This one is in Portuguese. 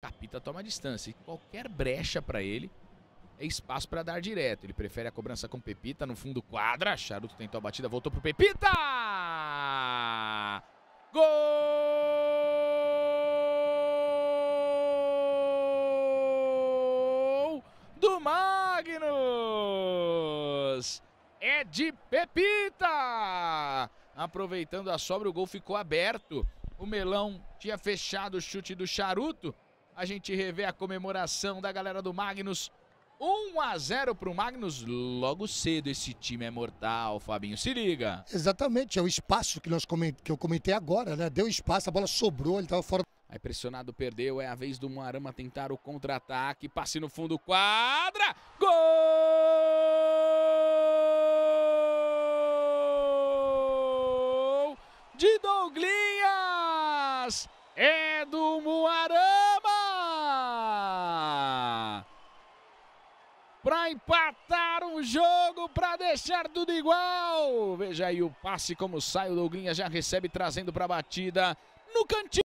Capita toma distância. E qualquer brecha para ele é espaço para dar direto. Ele prefere a cobrança com Pepita no fundo quadra. Charuto tentou a batida, voltou pro Pepita! Gol do Magnus! É de Pepita! Aproveitando a sobra, o gol ficou aberto. O Melão tinha fechado o chute do Charuto. A gente revê a comemoração da galera do Magnus. 1 a 0 para o Magnus logo cedo. Esse time é mortal, Fabinho. Se liga. Exatamente, é o espaço que, nós que eu comentei agora, né? Deu espaço, a bola sobrou, ele estava fora. Aí pressionado perdeu, é a vez do Moarama tentar o contra-ataque. Passe no fundo, quadra! Gol! De Douglas! É do para empatar o jogo, para deixar tudo igual. Veja aí o passe como sai, o Douglinha já recebe trazendo para a batida no cantinho.